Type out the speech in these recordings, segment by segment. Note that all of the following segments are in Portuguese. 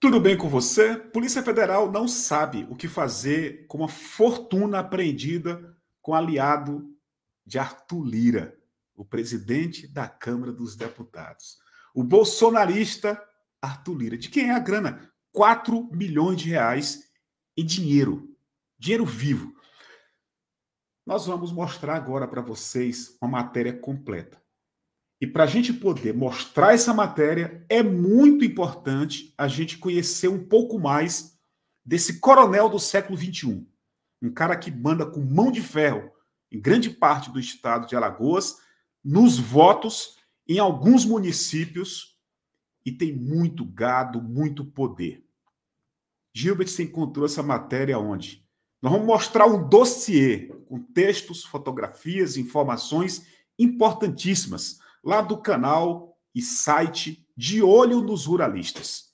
Tudo bem com você? Polícia Federal não sabe o que fazer com uma fortuna apreendida com aliado de Arthur Lira, o presidente da Câmara dos Deputados. O bolsonarista Arthur Lira. De quem é a grana? 4 milhões de reais em dinheiro. Dinheiro vivo. Nós vamos mostrar agora para vocês uma matéria completa. E para a gente poder mostrar essa matéria, é muito importante a gente conhecer um pouco mais desse coronel do século XXI. Um cara que manda com mão de ferro em grande parte do estado de Alagoas, nos votos em alguns municípios e tem muito gado, muito poder. Gilbert se encontrou essa matéria onde? Nós vamos mostrar um dossiê com textos, fotografias, informações importantíssimas lá do canal e site De Olho nos Ruralistas.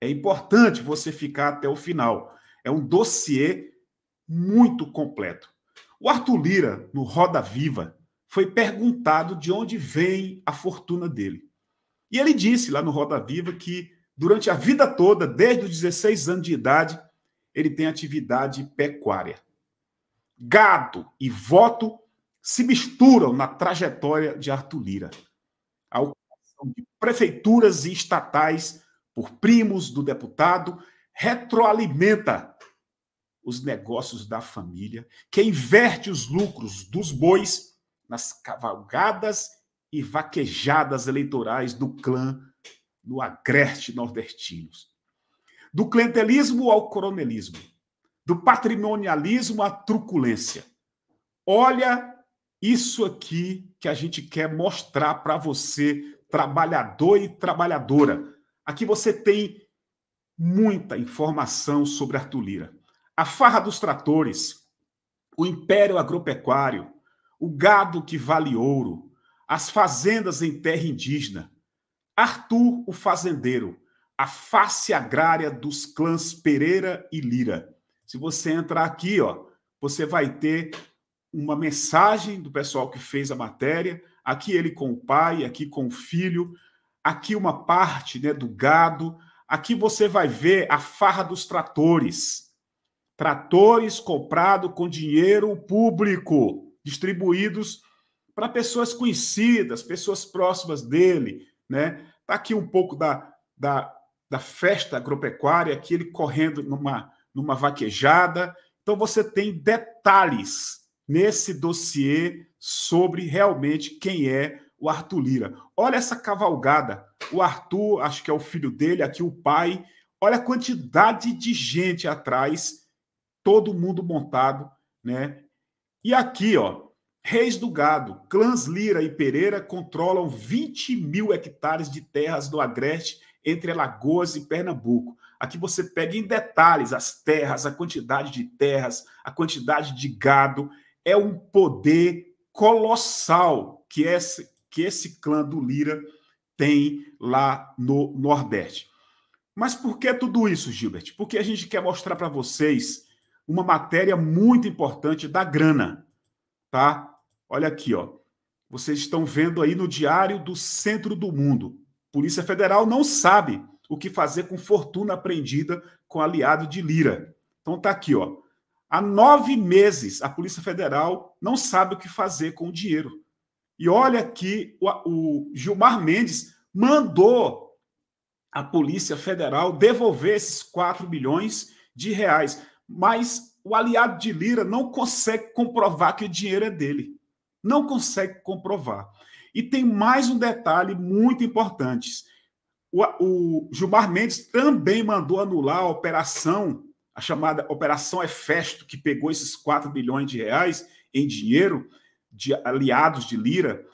É importante você ficar até o final. É um dossiê muito completo. O Arthur Lira, no Roda Viva, foi perguntado de onde vem a fortuna dele. E ele disse lá no Roda Viva que durante a vida toda, desde os 16 anos de idade, ele tem atividade pecuária. Gado e voto se misturam na trajetória de Arthur Lira. A ocupação de prefeituras e estatais por primos do deputado retroalimenta os negócios da família, que inverte os lucros dos bois nas cavalgadas e vaquejadas eleitorais do clã no agreste nordestinos. Do clientelismo ao coronelismo, do patrimonialismo à truculência. Olha isso aqui que a gente quer mostrar para você, trabalhador e trabalhadora. Aqui você tem muita informação sobre Arthur Lira. A farra dos tratores, o império agropecuário, o gado que vale ouro, as fazendas em terra indígena, Arthur o fazendeiro, a face agrária dos clãs Pereira e Lira. Se você entrar aqui, ó, você vai ter uma mensagem do pessoal que fez a matéria, aqui ele com o pai, aqui com o filho, aqui uma parte né, do gado, aqui você vai ver a farra dos tratores. Tratores comprados com dinheiro público, distribuídos para pessoas conhecidas, pessoas próximas dele. Né? Tá aqui um pouco da, da, da festa agropecuária, aqui ele correndo numa, numa vaquejada. Então você tem detalhes nesse dossiê sobre realmente quem é o Arthur Lira. Olha essa cavalgada. O Arthur, acho que é o filho dele, aqui o pai. Olha a quantidade de gente atrás, todo mundo montado, né? E aqui, ó, Reis do Gado, clãs Lira e Pereira controlam 20 mil hectares de terras do Agreste entre Alagoas e Pernambuco. Aqui você pega em detalhes as terras, a quantidade de terras, a quantidade de gado é um poder colossal que esse, que esse clã do Lira tem lá no Nordeste. Mas por que tudo isso, Gilbert? Porque a gente quer mostrar para vocês uma matéria muito importante da grana, tá? Olha aqui, ó. Vocês estão vendo aí no Diário do Centro do Mundo. Polícia Federal não sabe o que fazer com fortuna apreendida com aliado de Lira. Então tá aqui, ó. Há nove meses, a Polícia Federal não sabe o que fazer com o dinheiro. E olha que o, o Gilmar Mendes mandou a Polícia Federal devolver esses 4 bilhões de reais. Mas o aliado de Lira não consegue comprovar que o dinheiro é dele. Não consegue comprovar. E tem mais um detalhe muito importante. O, o Gilmar Mendes também mandou anular a operação a chamada Operação Efesto, que pegou esses 4 bilhões de reais em dinheiro de aliados de Lira,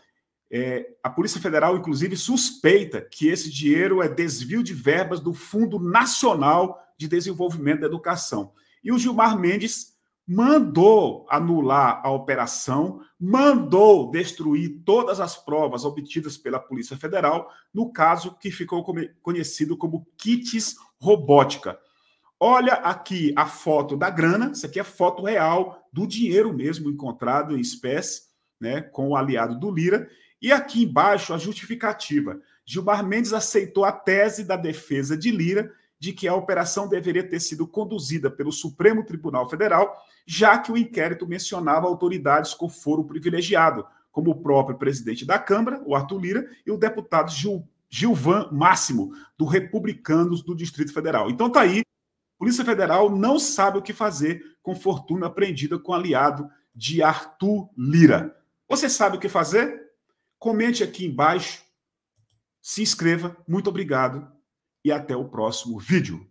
é, a Polícia Federal, inclusive, suspeita que esse dinheiro é desvio de verbas do Fundo Nacional de Desenvolvimento da Educação. E o Gilmar Mendes mandou anular a operação, mandou destruir todas as provas obtidas pela Polícia Federal no caso que ficou conhecido como kits robótica. Olha aqui a foto da grana, isso aqui é foto real do dinheiro mesmo encontrado em espécie, né, com o aliado do Lira. E aqui embaixo a justificativa. Gilmar Mendes aceitou a tese da defesa de Lira de que a operação deveria ter sido conduzida pelo Supremo Tribunal Federal, já que o inquérito mencionava autoridades com foro privilegiado, como o próprio presidente da Câmara, o Arthur Lira, e o deputado Gil, Gilvan Máximo, do Republicanos do Distrito Federal. Então tá aí Polícia Federal não sabe o que fazer com fortuna apreendida com aliado de Arthur Lira. Você sabe o que fazer? Comente aqui embaixo, se inscreva, muito obrigado e até o próximo vídeo.